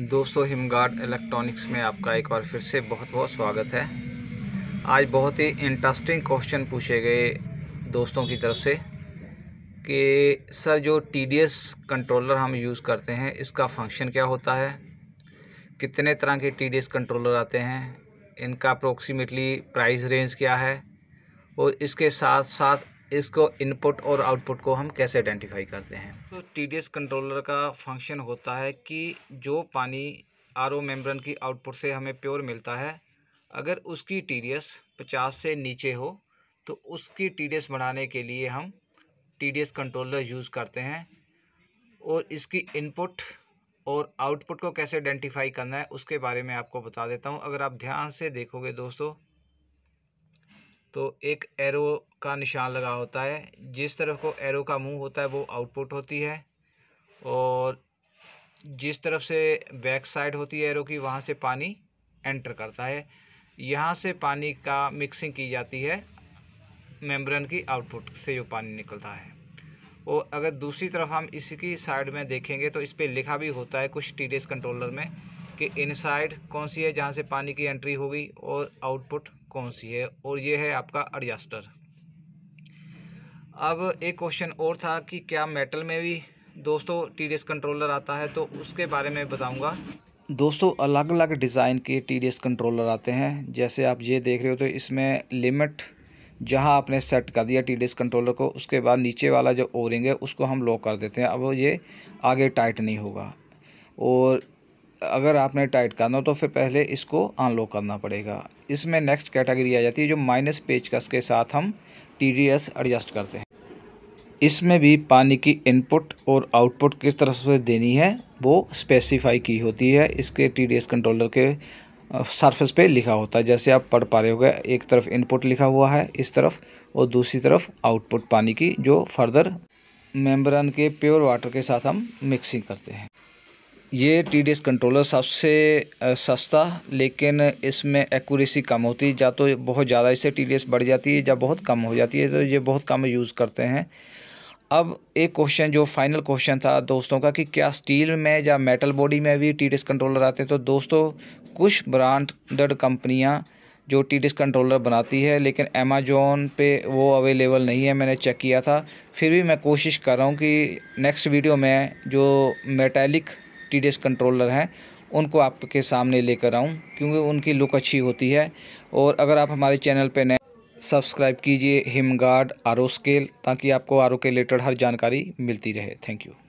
दोस्तों हिमगार्ड इलेक्ट्रॉनिक्स में आपका एक बार फिर से बहुत बहुत स्वागत है आज बहुत ही इंटरेस्टिंग क्वेश्चन पूछे गए दोस्तों की तरफ से कि सर जो टी कंट्रोलर हम यूज़ करते हैं इसका फंक्शन क्या होता है कितने तरह के टी कंट्रोलर आते हैं इनका अप्रोक्सीमेटली प्राइस रेंज क्या है और इसके साथ साथ इसको इनपुट और आउटपुट को हम कैसे आइडेंटिफाई करते हैं तो टी कंट्रोलर का फंक्शन होता है कि जो पानी आर ओ की आउटपुट से हमें प्योर मिलता है अगर उसकी टी डी एस पचास से नीचे हो तो उसकी टी डी एस के लिए हम T D S controller use करते हैं और इसकी इनपुट और आउटपुट को कैसे आइडेंटिफाई करना है उसके बारे में आपको बता देता हूँ अगर आप ध्यान से देखोगे दोस्तों तो एक एरो का निशान लगा होता है जिस तरफ को एरो का मुंह होता है वो आउटपुट होती है और जिस तरफ से बैक साइड होती है एरो की वहाँ से पानी एंटर करता है यहाँ से पानी का मिक्सिंग की जाती है मेम्ब्रेन की आउटपुट से जो पानी निकलता है और अगर दूसरी तरफ हम इसकी साइड में देखेंगे तो इस पर लिखा भी होता है कुछ टी कंट्रोलर में कि इनसाइड कौन सी है जहाँ से पानी की एंट्री होगी और आउटपुट कौन सी है और ये है आपका एडजस्टर अब एक क्वेश्चन और था कि क्या मेटल में भी दोस्तों टी कंट्रोलर आता है तो उसके बारे में बताऊँगा दोस्तों अलग अलग डिज़ाइन के टी कंट्रोलर आते हैं जैसे आप ये देख रहे हो तो इसमें लिमिट जहां आपने सेट कर दिया टी कंट्रोलर को उसके बाद नीचे वाला जो ओरिंग है उसको हम लॉक कर देते हैं अब ये आगे टाइट नहीं होगा और अगर आपने टाइट करना हो तो फिर पहले इसको अनलॉक करना पड़ेगा इसमें नेक्स्ट कैटेगरी आ जाती है जो माइनस पेचकस के साथ हम टी एडजस्ट करते हैं इसमें भी पानी की इनपुट और आउटपुट किस तरह से देनी है वो स्पेसिफाई की होती है इसके टी कंट्रोलर के सरफेस पे लिखा होता है जैसे आप पढ़ पा रहे गए एक तरफ इनपुट लिखा हुआ है इस तरफ और दूसरी तरफ आउटपुट पानी की जो फर्दर मेम्ब्रेन के प्योर वाटर के साथ हम मिक्सिंग करते हैं ये टी डी एस कंट्रोलर सबसे सस्ता लेकिन इसमें एक्यूरेसी कम होती है या तो बहुत ज़्यादा इससे टी डी एस बढ़ जाती है या बहुत कम हो जाती है तो ये बहुत कम यूज़ करते हैं अब एक क्वेश्चन जो फाइनल क्वेश्चन था दोस्तों का कि क्या स्टील में या मेटल बॉडी में भी टी डी एस कंट्रोलर आते हैं तो दोस्तों कुछ ब्रांडेड कंपनियाँ जो टी डी एस कंट्रोलर बनाती है लेकिन अमेजोन पे वो अवेलेबल नहीं है मैंने चेक किया था फिर भी मैं कोशिश कर रहा हूँ कि नेक्स्ट वीडियो में जो metallic T D S controller हैं उनको आपके सामने लेकर आऊँ क्योंकि उनकी लुक अच्छी होती है और अगर आप हमारे चैनल पर नए सब्सक्राइब कीजिए हिमगार्ड आर ओ स्केल ताकि आपको आर के रिलेटेड हर जानकारी मिलती रहे थैंक यू